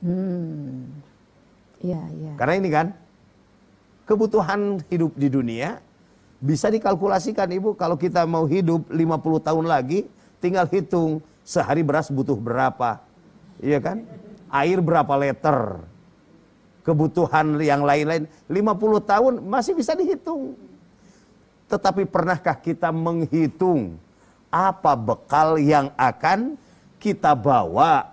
Hmm. Yeah. Ya. Karena ini kan kebutuhan hidup di dunia bisa dikalkulasikan Ibu kalau kita mau hidup 50 tahun lagi tinggal hitung sehari beras butuh berapa. Iya kan? Air berapa liter? Kebutuhan yang lain-lain 50 tahun masih bisa dihitung. Tetapi pernahkah kita menghitung apa bekal yang akan kita bawa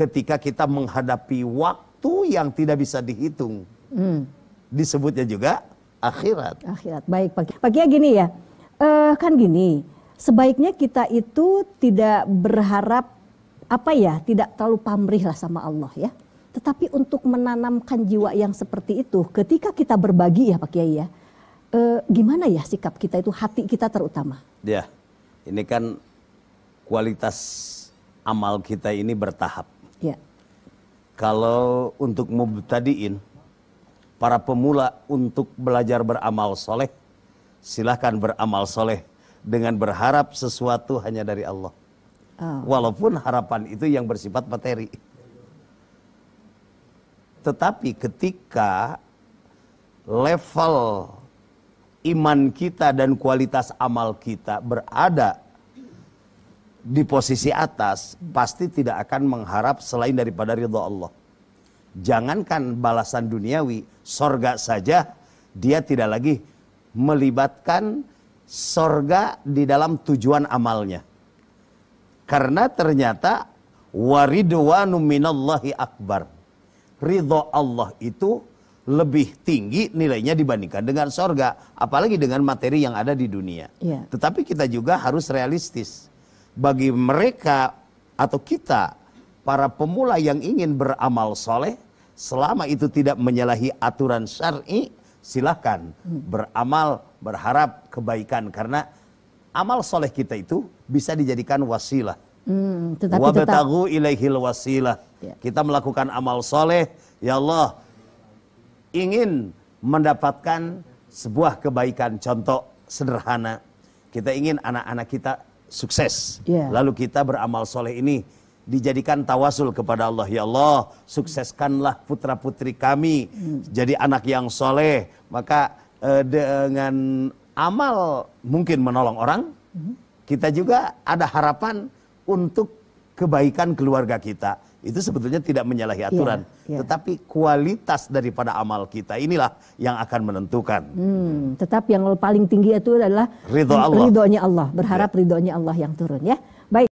ketika kita menghadapi waktu yang tidak bisa dihitung. Hmm. Disebutnya juga akhirat. Akhirat. Baik, Pak. Pak Kia gini ya. Uh, kan gini, sebaiknya kita itu tidak berharap apa ya, tidak terlalu pamrih lah sama Allah ya. Tetapi untuk menanamkan jiwa yang seperti itu, ketika kita berbagi ya Pak Kiai ya, e, gimana ya sikap kita itu, hati kita terutama? Ya, ini kan kualitas amal kita ini bertahap. Ya. Kalau untuk mubtadiin, para pemula untuk belajar beramal soleh, silahkan beramal soleh dengan berharap sesuatu hanya dari Allah. Oh. Walaupun harapan itu yang bersifat materi. Tetapi ketika level iman kita dan kualitas amal kita berada di posisi atas pasti tidak akan mengharap selain daripada ridho Allah. Jangankan balasan duniawi, sorga saja dia tidak lagi melibatkan sorga di dalam tujuan amalnya. Karena ternyata waridwanu minallahi akbar. Ridho Allah itu lebih tinggi nilainya dibandingkan dengan sorga. Apalagi dengan materi yang ada di dunia. Ya. Tetapi kita juga harus realistis bagi mereka atau kita para pemula yang ingin beramal soleh selama itu tidak menyalahi aturan syar'i silahkan hmm. beramal berharap kebaikan karena amal soleh kita itu bisa dijadikan wasilah Hmm, wabetagu ilaihil wasilah. Ya. Kita melakukan amal soleh, ya Allah ingin mendapatkan sebuah kebaikan. Contoh sederhana, kita ingin anak-anak kita sukses. Yeah. Lalu kita beramal soleh ini dijadikan tawasul kepada Allah. Ya Allah, sukseskanlah putra-putri kami hmm. jadi anak yang soleh. Maka eh, dengan amal mungkin menolong orang, hmm. kita juga ada harapan untuk kebaikan keluarga kita itu sebetulnya tidak menyalahi iya, aturan, yeah, yeah. tetapi kualitas daripada amal kita inilah yang akan menentukan. Hmm, tetap yang paling tinggi itu adalah ridho Allah, ridhonya Allah, berharap yeah. ridhonya Allah yang turun ya. Baik.